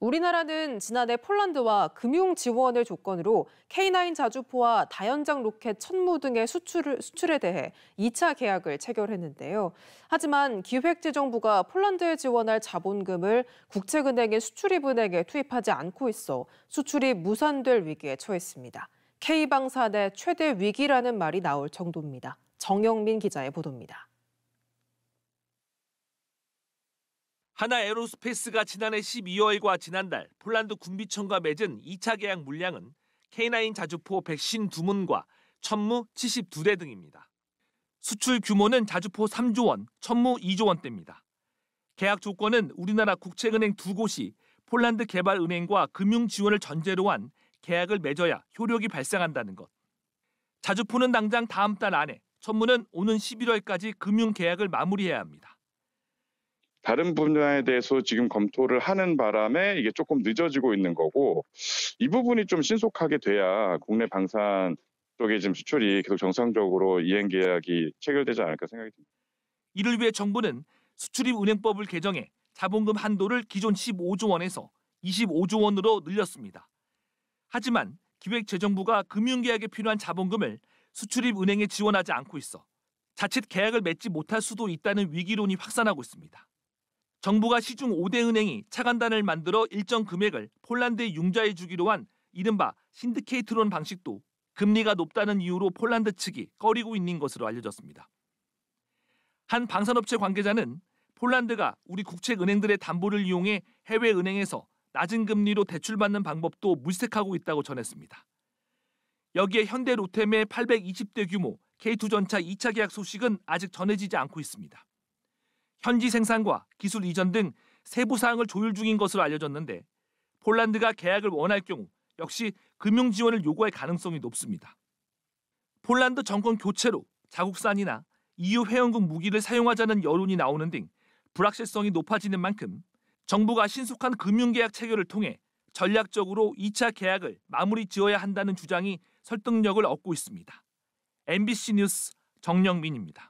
우리나라는 지난해 폴란드와 금융 지원을 조건으로 K9 자주포와 다연장 로켓 천무 등의 수출을, 수출에 대해 2차 계약을 체결했는데요. 하지만 기획재정부가 폴란드에 지원할 자본금을 국책은행인 수출입은행에 투입하지 않고 있어 수출이 무산될 위기에 처했습니다. K방산의 최대 위기라는 말이 나올 정도입니다. 정영민 기자의 보도입니다. 하나 에로스페이스가 지난해 12월과 지난달 폴란드 군비청과 맺은 2차 계약 물량은 K9 자주포 백신 2문과 천무 72대 등입니다. 수출 규모는 자주포 3조 원, 천무 2조 원대입니다. 계약 조건은 우리나라 국채은행 두 곳이 폴란드 개발은행과 금융 지원을 전제로 한 계약을 맺어야 효력이 발생한다는 것. 자주포는 당장 다음 달 안에, 천무는 오는 11월까지 금융 계약을 마무리해야 합니다. 다른 분야에 대해서 지금 검토를 하는 바람에 이게 조금 늦어지고 있는 거고 이 부분이 좀 신속하게 돼야 국내 방산 쪽에 지금 수출이 계속 정상적으로 이행 계약이 체결되지 않을까 생각이 듭니다. 이를 위해 정부는 수출입 은행법을 개정해 자본금 한도를 기존 15조 원에서 25조 원으로 늘렸습니다. 하지만 기획재정부가 금융계약에 필요한 자본금을 수출입 은행에 지원하지 않고 있어 자칫 계약을 맺지 못할 수도 있다는 위기론이 확산하고 있습니다. 정부가 시중 5대 은행이 차관단을 만들어 일정 금액을 폴란드에 융자해 주기로 한 이른바 신드케이트론 방식도 금리가 높다는 이유로 폴란드 측이 꺼리고 있는 것으로 알려졌습니다. 한 방산업체 관계자는 폴란드가 우리 국책 은행들의 담보를 이용해 해외 은행에서 낮은 금리로 대출받는 방법도 물색하고 있다고 전했습니다. 여기에 현대로템의 820대 규모 K2전차 2차 계약 소식은 아직 전해지지 않고 있습니다. 현지 생산과 기술 이전 등 세부 사항을 조율 중인 것으로 알려졌는데 폴란드가 계약을 원할 경우 역시 금융 지원을 요구할 가능성이 높습니다. 폴란드 정권 교체로 자국산이나 EU 회원국 무기를 사용하자는 여론이 나오는 등 불확실성이 높아지는 만큼 정부가 신속한 금융계약 체결을 통해 전략적으로 2차 계약을 마무리 지어야 한다는 주장이 설득력을 얻고 있습니다. MBC 뉴스 정영민입니다.